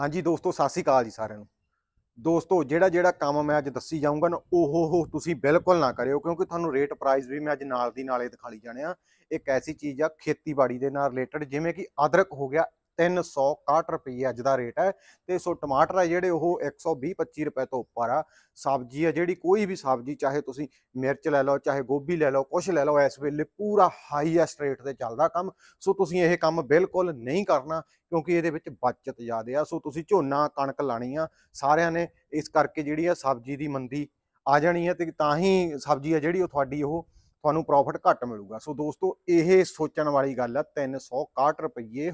ਹਾਂਜੀ ਦੋਸਤੋ ਸਤਿ ਸ੍ਰੀ ਅਕਾਲ ਜੀ ਸਾਰਿਆਂ ਨੂੰ ਦੋਸਤੋ ਜਿਹੜਾ ਜਿਹੜਾ ਕੰਮ ਮੈਂ ਅੱਜ ਦੱਸੀ ਜਾਊਂਗਾ ਨਾ ਉਹ ਉਹ ਤੁਸੀਂ ਬਿਲਕੁਲ ਨਾ ਕਰਿਓ ਕਿਉਂਕਿ ਤੁਹਾਨੂੰ ਰੇਟ ਪ੍ਰਾਈਸ ਵੀ ਮੈਂ ਅੱਜ ਨਾਲ ਦੀ ਨਾਲੇ ਦਿਖਾ ਲਈ ਜਾਣਿਆ ਇੱਕ ਐਸੀ ਚੀਜ਼ ਆ ਖੇਤੀਬਾੜੀ ਦੇ ਨਾਲ ਰਿਲੇਟਡ ਜਿਵੇਂ ਕਿ ਅਦਰਕ ਹੋ ਗਿਆ 361 ਰੁਪਏ ਅੱਜ ਦਾ ਰੇਟ ਹੈ ਤੇ ਸੋ ਟਮਾਟਰ ਆ ਜਿਹੜੇ ਉਹ 120 25 ਰੁਪਏ ਤੋਂ ਉੱਪਰ ਆ ਸਬਜ਼ੀ ਆ ਜਿਹੜੀ ਕੋਈ ਵੀ ਸਬਜ਼ੀ ਚਾਹੇ ਤੁਸੀਂ ਮਿਰਚ ਲੈ ਲਓ ਚਾਹੇ ਗੋਭੀ ਲੈ ਲਓ ਕੁਛ ਲੈ ਲਓ ਇਸ ਵੇਲੇ ਪੂਰਾ ਹਾਈਐਸਟ ਰੇਟ ਤੇ ਚੱਲਦਾ ਕੰਮ ਸੋ ਤੁਸੀਂ ਇਹ ਕੰਮ ਬਿਲਕੁਲ ਨਹੀਂ ਕਰਨਾ ਕਿਉਂਕਿ ਇਹਦੇ ਵਿੱਚ ਬਚਤ ਜ਼ਿਆਦੇ ਆ ਸੋ ਤੁਸੀਂ ਝੋਨਾ ਕਣਕ ਲਾਣੀ ਆ ਸਾਰਿਆਂ ਨੇ ਇਸ ਕਰਕੇ ਜਿਹੜੀ ਆ ਸਬਜ਼ੀ ਦੀ ਮੰਦੀ ਆ ਜਾਣੀ ਹੈ ਤੇ ਤਾਂ ਹੀ ਸਬਜ਼ੀ ਆ ਜਿਹੜੀ ਉਹ ਤੁਹਾਡੀ ਉਹ ਤੁਹਾਨੂੰ ਪ੍ਰੋਫਿਟ ਘੱਟ ਮਿਲੂਗਾ ਸੋ ਦੋਸਤੋ ਇਹ ਸੋਚਣ ਵਾਲੀ ਗੱਲ ਆ 361 ਰੁਪਏ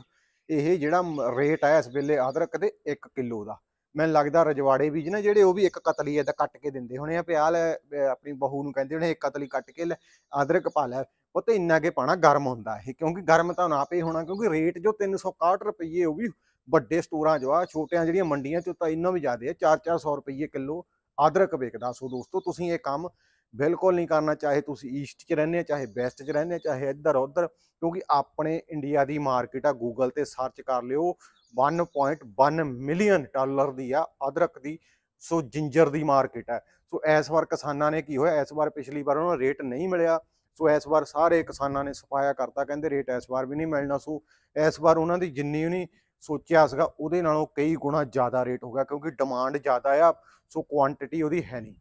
ਇਹ ਜਿਹੜਾ ਰੇਟ ਆ ਇਸ ਵੇਲੇ ਅਦਰਕ ਦੇ 1 ਕਿਲੋ ਦਾ ਮੈਨੂੰ ਲੱਗਦਾ ਰਜਵਾੜੇ ਵੀ ਜਿਹਨਾਂ ਜਿਹੜੇ ਉਹ ਵੀ ਇੱਕ ਕਤਲੀ ਐ ਤਾਂ ਕੱਟ ਕੇ ਦਿੰਦੇ ਹੁਣੇ ਆ ਪਿਆਲ ਆਪਣੀ ਬਹੂ ਨੂੰ ਕਹਿੰਦੇ ਹੁਣੇ ਇੱਕ ਕਤਲੀ ਕੱਟ ਕੇ ਲੈ ਅਦਰਕ ਪਾ ਲੈ ਉਹ ਤੇ ਇੰਨਾ ਕੇ ਪਾਣਾ ਗਰਮ ਹੁੰਦਾ ਇਹ ਕਿਉਂਕਿ ਗਰਮ ਤਾਂ ਨਾ ਪੇ ਹੋਣਾ ਕਿਉਂਕਿ ਰੇਟ ਜੋ 361 ਰੁਪਏ ਉਹ ਵੀ ਵੱਡੇ ਸਟੋਰਾਂ ਜੋ ਆ ਛੋਟਿਆਂ ਜਿਹੜੀਆਂ ਮੰਡੀਆਂ ਚ ਤਾਂ ਇੰਨਾ ਵੀ ਜ਼ਿਆਦਾ ਆ 4-400 ਰੁਪਏ ਕਿਲੋ ਅਦਰਕ ਵੇਚਦਾ ਸੋ ਦੋਸਤੋ ਤੁਸੀਂ ਇਹ ਕੰਮ ਬਿਲਕੁਲ ਨਹੀਂ ਕਰਨਾ ਚਾਹੇ ਤੁਸੀਂ ਈਸਟ 'ਚ ਰਹਿੰਦੇ ਆ ਚਾਹੇ ਵੈਸਟ 'ਚ ਰਹਿੰਦੇ ਆ ਚਾਹੇ ਇੱਧਰ ਉੱਧਰ ਕਿਉਂਕਿ ਆਪਣੇ ਇੰਡੀਆ ਦੀ ਮਾਰਕੀਟ ਆ ਗੂਗਲ ਤੇ ਸਰਚ ਕਰ ਲਿਓ 1.1 ਮਿਲੀਅਨ ਡਾਲਰ ਦੀ ਆ ਅਦਰਕ ਦੀ ਸੋ ਜਿੰਜਰ ਦੀ ਮਾਰਕੀਟ ਹੈ ਸੋ ਇਸ ਵਾਰ ਕਿਸਾਨਾਂ ਨੇ ਕੀ ਹੋਇਆ ਇਸ ਵਾਰ ਪਿਛਲੀ ਵਾਰ ਉਹਨਾਂ ਨੂੰ ਰੇਟ ਨਹੀਂ ਮਿਲਿਆ ਸੋ ਇਸ ਵਾਰ ਸਾਰੇ ਕਿਸਾਨਾਂ ਨੇ ਸਪਾਇਆ ਕਰਤਾ ਕਹਿੰਦੇ ਰੇਟ ਇਸ ਵਾਰ ਵੀ ਨਹੀਂ ਮਿਲਣਾ ਸੋ ਇਸ ਵਾਰ ਉਹਨਾਂ ਦੀ ਜਿੰਨੀ ਨਹੀਂ ਸੋਚਿਆ ਸੀਗਾ ਉਹਦੇ ਨਾਲੋਂ ਕਈ ਗੁਣਾ ਜ਼ਿਆਦਾ ਰੇਟ ਹੋ ਗਿਆ ਕਿਉਂਕਿ ਡਿਮਾਂਡ ਜ਼ਿਆਦਾ ਆ ਸੋ ਕੁਆਂਟੀਟੀ ਉਹਦੀ ਹੈ ਨਹੀਂ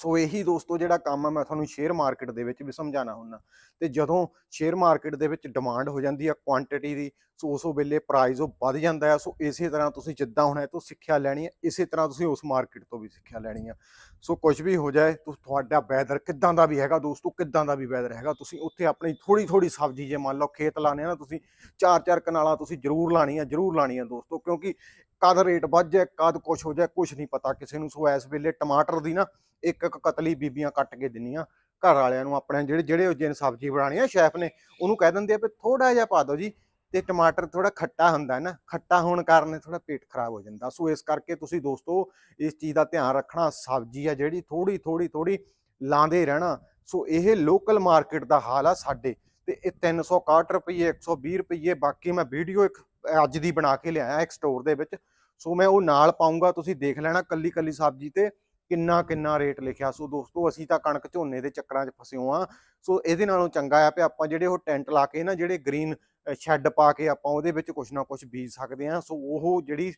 ਸੋ ਇਹੀ ਦੋਸਤੋ ਜਿਹੜਾ ਕੰਮ ਆ ਮੈਂ ਤੁਹਾਨੂੰ ਸ਼ੇਅਰ ਮਾਰਕੀਟ ਦੇ ਵਿੱਚ ਵੀ ਸਮਝਾਣਾ ਹੁੰਦਾ ਤੇ ਜਦੋਂ ਸ਼ੇਅਰ ਮਾਰਕੀਟ ਦੇ ਵਿੱਚ ਡਿਮਾਂਡ ਹੋ ਜਾਂਦੀ ਆ ਕੁਆਂਟੀਟੀ ਦੀ ਸੋ ਉਸੋ ਵੇਲੇ ਪ੍ਰਾਈਸ ਉਹ ਵੱਧ ਜਾਂਦਾ ਹੈ ਸੋ ਇਸੇ ਤਰ੍ਹਾਂ ਤੁਸੀਂ ਜਿੱਦਾਂ ਹੁਣ ਇਹ ਤੋਂ ਸਿੱਖਿਆ ਲੈਣੀ ਹੈ ਇਸੇ ਤਰ੍ਹਾਂ ਤੁਸੀਂ ਉਸ ਮਾਰਕੀਟ ਤੋਂ ਵੀ ਸਿੱਖਿਆ ਲੈਣੀ ਆ ਸੋ ਕੁਝ ਵੀ ਹੋ ਜਾਏ ਤੁਹਾਡਾ ਵੈਦਰ ਕਿੱਦਾਂ ਦਾ ਵੀ ਹੈਗਾ ਦੋਸਤੋ ਕਿੱਦਾਂ ਦਾ ਵੀ ਵੈਦਰ ਹੈਗਾ ਤੁਸੀਂ ਉੱਥੇ ਆਪਣੀ ਥੋੜੀ ਥੋੜੀ ਸਬਜ਼ੀ ਜੇ ਮੰਨ ਲਓ ਖੇਤ ਲਾਣੇ ਆ ਨਾ ਤੁਸੀਂ ਚਾਰ ਚਾਰ ਕਨਾਲਾਂ ਤੁਸੀਂ ਜ਼ਰੂਰ ਲਾਣੀ ਆ ਜ਼ਰੂਰ ਲਾਣੀ ਆ ਦੋਸਤੋ ਕਿਉਂਕਿ ਕਦ ਰੇਟ ਵੱਜ ਜਾਏ ਕਦ ਕੁਝ ਹੋ ਜਾਏ ਕੁਝ ਨਹੀਂ ਪਤਾ ਕਿਸੇ ਨੂੰ ਸੋ ਇਸ ਵੇਲੇ ਟਮਾਟਰ ਦੀ ਨਾ ਇੱਕ ਇੱਕ ਕਤਲੀ ਬੀਬੀਆਂ ਕੱਟ ਕੇ ਦਿੰਨੀਆਂ ਘਰ ਵਾਲਿਆਂ ਨੂੰ ਆਪਣੇ ਜਿਹੜੇ ਜਿਹੜੇ ਉਹ ਜਿਹਨ ਸਬਜ਼ੀ ਬਣਾਣੀ ਆ ਸ਼ੈਫ ਨੇ ਉਹਨੂੰ ਕਹਿ ਦਿੰਦੇ ਆ ਵੀ ਥੋੜਾ ਜਿਹਾ ਪਾ ਦਿਓ ਜੀ ਤੇ ਟਮਾਟਰ ਥੋੜਾ ਖੱਟਾ ਹੁੰਦਾ ਹੈ ਨਾ ਖੱਟਾ ਹੋਣ ਕਾਰਨ ਥੋੜਾ ਪੇਟ ਖਰਾਬ ਹੋ ਜਾਂਦਾ ਸੋ ਇਸ ਕਰਕੇ ਤੁਸੀਂ ਦੋਸਤੋ ਇਸ ਚੀਜ਼ ਦਾ ਧਿਆਨ ਰੱਖਣਾ ਸਬਜ਼ੀ ਆ ਜਿਹੜੀ ਥੋੜੀ ਥੋੜੀ ਥੋੜੀ ਲਾਂਦੇ ਰਹਿਣਾ ਸੋ ਇਹ ਲੋਕਲ ਮਾਰਕੀਟ ਦਾ ਹਾਲ ਆ ਸਾਡੇ ਤੇ ਇਹ 361 ਰੁਪਏ 120 ਰੁਪਏ ਬਾਕੀ ਮੈਂ ਵੀਡੀਓ ਇੱਕ ਅੱਜ ਦੀ ਬਣਾ ਕੇ ਲਿਆਇਆ ਇੱਕ ਸਟੋਰ ਦੇ ਵਿੱਚ ਸੋ ਮੈਂ ਉਹ ਨਾਲ ਪਾਉਂਗਾ ਤੁਸੀਂ ਦੇਖ ਲੈਣਾ ਕੱਲੀ ਕੱਲੀ ਸਬਜ਼ੀ ਤੇ ਕਿੰਨਾ ਕਿੰਨਾ ਰੇਟ ਲਿਖਿਆ ਸੋ ਦੋਸਤੋ ਅਸੀਂ ਤਾਂ ਕਣਕ ਝੋਨੇ ਦੇ ਚੱਕਰਾਂ 'ਚ ਫਸਿਓ ਆ ਸੋ ਇਹਦੇ ਨਾਲੋਂ ਚੰਗਾ ਆ ਪਿਆ ਆਪਾਂ ਜਿਹੜੇ ਉਹ ਟੈਂਟ ਲਾ ਕੇ ਨਾ ਜਿਹੜੇ ਗ੍ਰੀਨ ਸ਼ੈੱਡ ਪਾ ਕੇ ਆਪਾਂ ਉਹਦੇ ਵਿੱਚ ਕੁਝ ਨਾ ਕੁਝ ਬੀਜ ਸਕਦੇ ਆ ਸੋ ਉਹ ਜਿਹੜੀ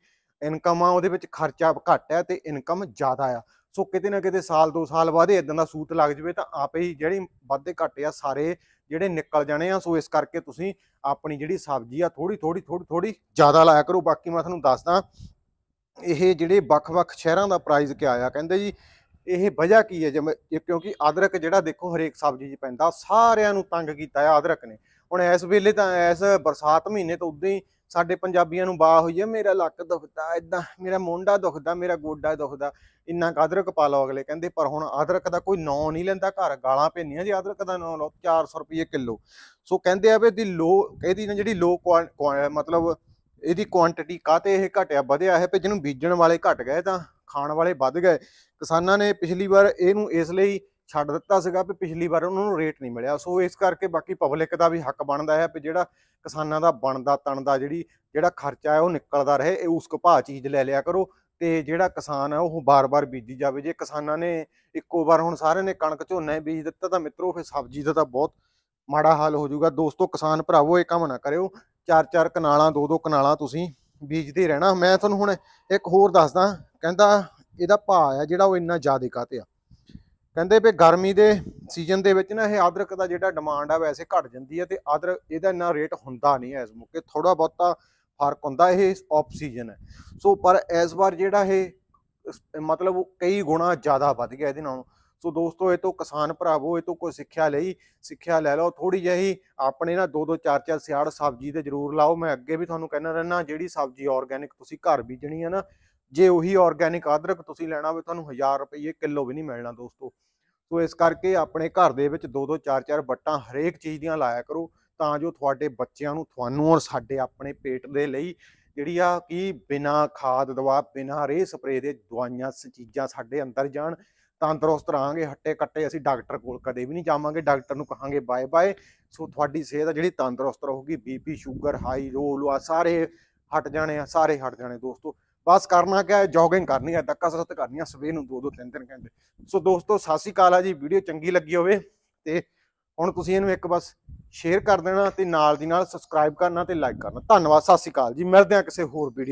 ਇਨਕਮ ਆ ਉਹਦੇ ਵਿੱਚ ਖਰਚਾ ਘੱਟ ਆ ਤੇ ਇਨਕਮ ਜ਼ਿਆਦਾ ਆ ਸੋ ਕਿਤੇ ਨਾ ਕਿਤੇ ਸਾਲ ਦੋ ਸਾਲ ਬਾਅਦ ਇਦਾਂ ਦਾ ਸੂਤ ਲੱਗ ਜਵੇ ਤਾਂ ਆਪੇ ਹੀ ਜਿਹੜੇ ਵਾਧੇ ਘਟੇ ਆ ਸਾਰੇ ਜਿਹੜੇ ਨਿਕਲ ਜਾਣੇ ਆ ਸੋ ਇਸ ਕਰਕੇ ਤੁਸੀਂ ਆਪਣੀ ਜਿਹੜੀ ਸਬਜ਼ੀ ਆ ਥੋੜੀ ਥੋੜੀ ਥੋੜੀ ਥੋੜੀ ਜ਼ਿਆਦਾ ਲਾਇਆ ਕਰੋ ਬਾਕੀ ਮੈਂ ਤੁਹਾਨੂੰ ਦੱਸਦਾ ਇਹ ਜਿਹੜੇ ਵੱਖ-ਵੱਖ ਸ਼ਹਿਰਾਂ ਦਾ ਪ੍ਰਾਈਸ ਕਿ ਆ ਕਹਿੰਦੇ ਜੀ ਇਹ ਵਜ੍ਹਾ ਕੀ ਹੈ ਜਿਵੇਂ ਕਿਉਂਕਿ ਅਦਰਕ ਜਿਹੜਾ ਦੇਖੋ ਹਰੇਕ ਸਬਜ਼ੀ 'ਚ ਪੈਂਦਾ ਸਾਰਿਆਂ ਨੂੰ ਤੰਗ ਕੀਤਾ ਆ ਅਦਰਕ ਨੇ ਹੁਣ ਇਸ ਵੇਲੇ ਤਾਂ ਇਸ ਬਰਸਾਤ ਮਹੀਨੇ ਤੋਂ ਉਦਾਂ ਹੀ ਸਾਡੇ ਪੰਜਾਬੀਆਂ ਨੂੰ ਬਾਹ ਹੋਈ ਹੈ ਮੇਰਾ ਲੱਕ ਦੁਖਦਾ ਇਦਾਂ ਮੇਰਾ ਮੋਂਡਾ ਦੁਖਦਾ ਮੇਰਾ ਗੋਡਾ ਦੁਖਦਾ ਇੰਨਾ ਅਦਰਕ ਪਾ ਲਓ ਅਗਲੇ ਕਹਿੰਦੇ ਪਰ ਹੁਣ ਅਦਰਕ ਦਾ ਕੋਈ ਨਾਂ ਨਹੀਂ ਲੈਂਦਾ ਘਰ ਗਾਲਾਂ ਪੈਣੀਆਂ ਜੀ ਅਦਰਕ ਦਾ ਨਾਂ ਲਓ 400 ਰੁਪਏ ਕਿਲੋ ਸੋ ਕਹਿੰਦੇ ਆ ਵੀ ਦੀ ਲੋ ਨਾ ਜਿਹੜੀ ਲੋ ਮਤਲਬ ਇਹਦੀ ਕੁਆਂਟੀਟੀ ਕਾਤੇ ਇਹ ਘਟਿਆ ਵਧਿਆ ਹੈ ਕਿ ਜਿਹਨੂੰ ਬੀਜਣ ਵਾਲੇ ਘਟ ਗਏ ਤਾਂ ਖਾਣ ਵਾਲੇ ਵੱਧ ਗਏ ਕਿਸਾਨਾਂ ਨੇ ਪਿਛਲੀ ਵਾਰ ਇਹਨੂੰ ਇਸ ਲਈ ਛੱਡ ਦਿੱਤਾ ਸੀਗਾ ਕਿ ਪਿਛਲੀ ਵਾਰ ਉਹਨਾਂ ਨੂੰ ਰੇਟ ਨਹੀਂ ਮਿਲਿਆ ਸੋ ਇਸ ਕਰਕੇ ਬਾਕੀ ਪਬਲਿਕ ਦਾ ਵੀ ਹੱਕ ਬਣਦਾ ਹੈ ਕਿ ਜਿਹੜਾ ਕਿਸਾਨਾਂ ਦਾ ਬਣਦਾ ਤਣਦਾ ਜਿਹੜੀ ਜਿਹੜਾ ਖਰਚਾ ਹੈ ਉਹ ਨਿਕਲਦਾ ਰਹੇ ਇਹ ਉਸ ਕੋ ਚੀਜ਼ ਲੈ ਲਿਆ ਕਰੋ ਤੇ ਜਿਹੜਾ ਕਿਸਾਨ ਹੈ ਉਹ ਬਾਰ-ਬਾਰ ਬੀਜੀ ਜਾਵੇ ਜੇ ਕਿਸਾਨਾਂ ਨੇ ਇੱਕੋ ਵਾਰ ਹੁਣ ਸਾਰਿਆਂ ਨੇ ਕਣਕ ਝੋਨਾ ਬੀਜ ਦਿੱਤਾ ਤਾਂ ਮਿੱਤਰੋ ਫੇ ਸਬਜ਼ੀ ਦਾ ਤਾਂ ਬਹੁਤ ਮਾੜਾ ਹਾਲ ਹੋ ਜਾਊਗਾ ਦੋਸਤੋ ਕਿਸਾਨ ਭਰਾਵੋ ਇਹ ਕੰਮ ਨਾ ਕਰਿਓ ਚਾਰ ਚਾਰ ਕਨਾਲਾਂ ਦੋ ਦੋ ਕਨਾਲਾਂ ਤੁਸੀਂ ਬੀਜਦੇ ਰਹਿਣਾ ਮੈਂ ਤੁਹਾਨੂੰ ਹੁਣ ਇੱਕ ਹੋਰ ਦੱਸਦਾ ਕਹਿੰਦਾ ਇਹਦਾ ਭਾਅ ਆ ਜਿਹੜਾ ਉਹ ਇੰਨਾ ਜ਼ਿਆਦਾ ਕਾਤੇ ਆ ਕਹਿੰਦੇ ਵੀ ਗਰਮੀ ਦੇ ਸੀਜ਼ਨ ਦੇ ਵਿੱਚ ਨਾ ਇਹ ਆਦਰਕ ਦਾ ਜਿਹੜਾ ਡਿਮਾਂਡ ਆ ਵੈਸੇ ਘਟ ਜਾਂਦੀ ਹੈ ਤੇ ਆਦਰ ਇਹਦਾ ਇੰਨਾ ਰੇਟ ਹੁੰਦਾ ਨਹੀਂ ਐਸ ਇਸ ਮੌਕੇ ਥੋੜਾ ਬਹੁਤਾ ਫਰਕ ਹੁੰਦਾ ਇਹ ਆਫ ਸੀਜ਼ਨ ਹੈ ਸੋ ਪਰ ਐਸ ਵਾਰ ਜਿਹੜਾ ਇਹ ਮਤਲਬ ਕਈ ਗੁਣਾ ਜ਼ਿਆਦਾ ਵੱਧ ਗਿਆ ਇਹਦੇ ਨਾਲੋਂ ਸੋ ਦੋਸਤੋ ਇਹ ਤੋਂ ਕਿਸਾਨ ਭਰਾਵੋ ਇਹ ਤੋਂ ਕੋਈ ਸਿੱਖਿਆ ਲਈ ਸਿੱਖਿਆ ਲੈ ਲਓ ਥੋੜੀ ਜਿਹੀ ਆਪਣੇ ਨਾਲ ਦੋ ਦੋ ਚਾਰ ਚਾਰ ਸਿਆੜ ਸਬਜ਼ੀ ਤੇ ਜ਼ਰੂਰ ਲਾਓ ਮੈਂ ਅੱਗੇ ਵੀ ਤੁਹਾਨੂੰ ਕਹਿਣਾ ਰਹਿਣਾ ਜਿਹੜੀ ਸਬਜ਼ੀ ਆਰਗੈਨਿਕ ਤੁਸੀਂ ਘਰ ਬੀਜਣੀ ਹੈ ਨਾ ਜੇ ਉਹੀ ਆਰਗੈਨਿਕ ਆਦਰਕ ਤੁਸੀਂ ਲੈਣਾ ਹੋਵੇ ਤੁਹਾਨੂੰ 1000 ਰੁਪਏ ਕਿਲੋ ਵੀ ਨਹੀਂ ਮਿਲਣਾ ਦੋਸਤੋ ਸੋ ਇਸ ਕਰਕੇ ਆਪਣੇ ਘਰ ਦੇ ਵਿੱਚ ਦੋ ਦੋ ਚਾਰ ਚਾਰ ਬੱਟਾਂ ਹਰੇਕ ਚੀਜ਼ ਦੀਆਂ ਲਾਇਆ ਕਰੋ ਤਾਂ ਜੋ ਤੁਹਾਡੇ ਬੱਚਿਆਂ ਨੂੰ ਤੁਹਾਨੂੰ ਔਰ ਸਾਡੇ ਆਪਣੇ ਪੇਟ ਦੇ ਲਈ ਜਿਹੜੀ ਆ ਕਿ ਬਿਨਾ ਖਾਦ ਦਵਾ ਬਿਨਾ ਰੇ ਸਪਰੇ ਦੇ ਦਵਾਈਆਂ ਚੀਜ਼ਾਂ ਸਾਡੇ ਅੰਦਰ ਜਾਣ ਤੰਦਰੁਸਤ ਰਹਾਂਗੇ ਹੱਟੇ ਕੱਟੇ ਅਸੀਂ ਡਾਕਟਰ ਕੋਲ ਕਦੇ ਵੀ ਨਹੀਂ ਜਾਵਾਂਗੇ ਡਾਕਟਰ ਨੂੰ ਕਹਾਂਗੇ ਬਾਏ ਬਾਏ ਸੋ ਤੁਹਾਡੀ ਸਿਹਤ ਜਿਹੜੀ ਤੰਦਰੁਸਤ ਰਹੂਗੀ BP sugar high low low ਆ ਸਾਰੇ ਹਟ ਜਾਣੇ ਆ ਸਾਰੇ ਹਟ ਜਾਣੇ ਦੋਸਤੋ ਬਸ ਕਰਨਾ ਕਿ ਜੋਗਿੰਗ ਕਰਨੀ ਹੈ ਤਾਂ ਕਸਰਤ ਕਰਨੀ ਹੈ ਸਵੇਰ ਨੂੰ ਦੋ ਦੋ ਤਿੰਨ ਤਿੰਨ ਘੰਟੇ ਸੋ ਦੋਸਤੋ ਸਾਸੀ ਕਾਲਾ ਜੀ ਵੀਡੀਓ ਚੰਗੀ ਲੱਗੀ ਹੋਵੇ ਤੇ ਹੁਣ ਤੁਸੀਂ ਇਹਨੂੰ ਇੱਕ ਬਸ ਸ਼ੇਅਰ ਕਰ ਦੇਣਾ ਤੇ ਨਾਲ ਦੀ ਨਾਲ ਸਬਸਕ੍ਰਾਈਬ ਕਰਨਾ ਤੇ ਲਾਈਕ ਕਰਨਾ ਧੰਨਵਾਦ ਸਾਸੀ ਕਾਲ ਜੀ ਮਿਲਦੇ ਆ ਕਿਸੇ ਹੋਰ ਵੀਡੀਓ